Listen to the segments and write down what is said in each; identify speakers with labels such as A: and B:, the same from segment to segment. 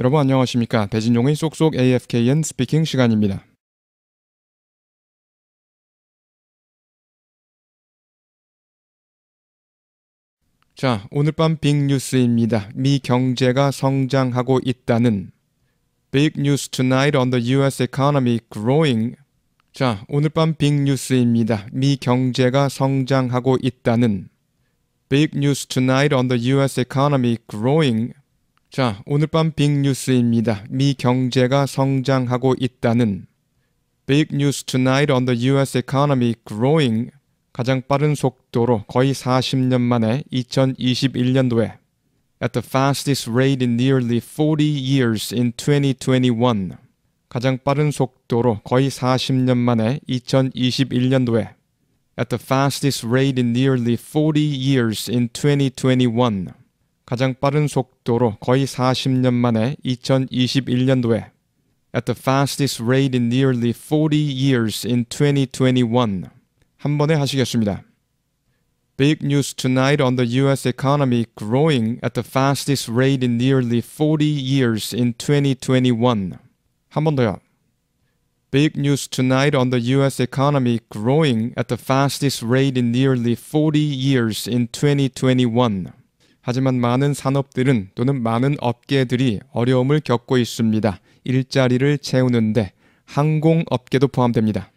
A: 여러분 안녕하십니까? 배진종의 쏙쏙 AFKN 스피킹 시간입니다. 자, 오늘 밤 빅뉴스입니다. 미 경제가 성장하고 있다는 Big news tonight on the US economy growing. 자, 오늘 밤 빅뉴스입니다. 미 경제가 성장하고 있다는 Big news tonight on the US economy growing. 자, 오늘 밤 빅뉴스입니다. 미 경제가 성장하고 있다는 Big News Tonight on the US Economy Growing 가장 빠른 속도로 거의 40년 만에 2021년도에 at the fastest rate in nearly 40 years in 2021 가장 빠른 속도로 거의 40년 만에 2021년도에 at the fastest rate in nearly 40 years in 2021 가장 빠른 속도로 거의 40년 만에 2021년도에 at the fastest rate in nearly 40 years in 2021한 번에 하시겠습니다. Big news tonight on the US economy growing at the fastest rate in nearly 40 years in 2021. 한 번 더요. Big news tonight on the US economy growing at the fastest rate in nearly 40 years in 2021. 하지만 많은 산업들은 또는 많은 업계들이 어려움을 겪고 있습니다. 일자리를 채우는데 항공업계도 포함됩니다.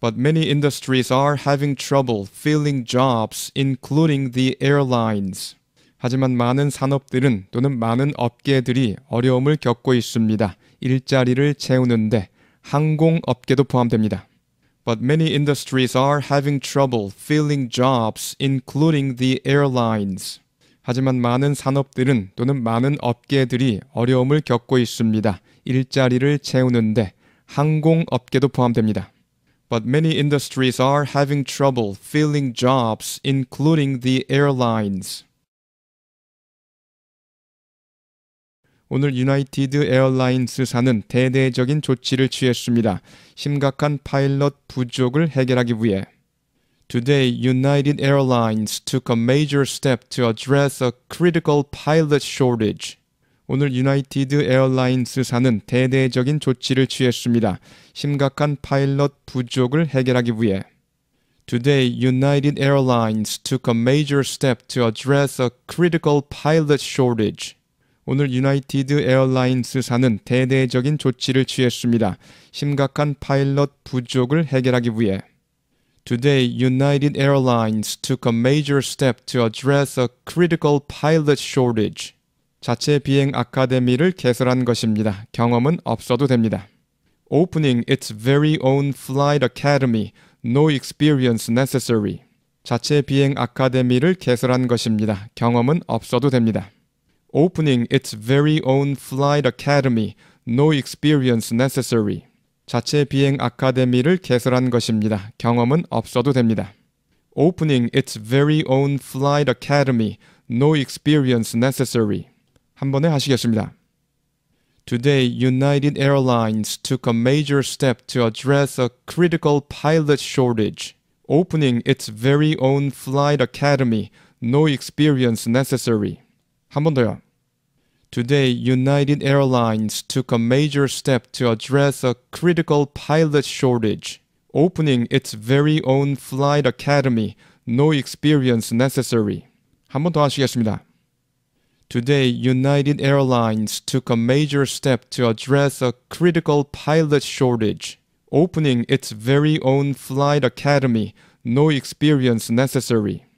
A: But many industries are having trouble filling jobs, including the airlines. 하지만 많은 산업들은 또는 많은 업계들이 어려움을 겪고 있습니다. 일자리를 채우는데 항공업계도 포함됩니다. But many industries are having trouble filling jobs, including the airlines. 하지만 많은 산업들은 또는 많은 업계들이 어려움을 겪고 있습니다. 일자리를 채우는데 항공업계도 포함됩니다. But many industries are having trouble filling jobs, including the airlines. 오늘 유나이티드 에어라인스사는 대대적인 조치를 취했습니다. 심각한 파일럿 부족을 해결하기 위해. Today, United Airlines took a major step to address a critical pilot shortage. 오늘 유나이티드 에어라인스사는 대대적인 조치를 취했습니다. 심각한 파일럿 부족을 해결하기 위해. Today, United Airlines took a major step to address a critical pilot shortage. 오늘 유나이티드 에어라인스사는 대대적인 조치를 취했습니다. 심각한 파일럿 부족을 해결하기 위해. Today, United Airlines took a major step to address a critical pilot shortage. 자체 비행 아카데미를 개설한 것입니다. 경험은 없어도 됩니다. Opening its very own flight academy, no experience necessary. 자체 비행 아카데미를 개설한 것입니다. 경험은 없어도 됩니다. Opening its very own flight academy, no experience necessary. 자체 비행 아카데미를 개설한 것입니다. 경험은 없어도 됩니다. Opening its very own flight academy, no experience necessary. 한 번에 하시겠습니다. Today, United Airlines took a major step to address a critical pilot shortage, opening its very own flight academy, no experience necessary. 한 번 더요. Today, United Airlines took a major step to address a critical pilot shortage, opening its very own flight academy, no experience necessary. 한 번 더 하시겠습니다. Today, United Airlines took a major step to address a critical pilot shortage, opening its very own flight academy, no experience necessary.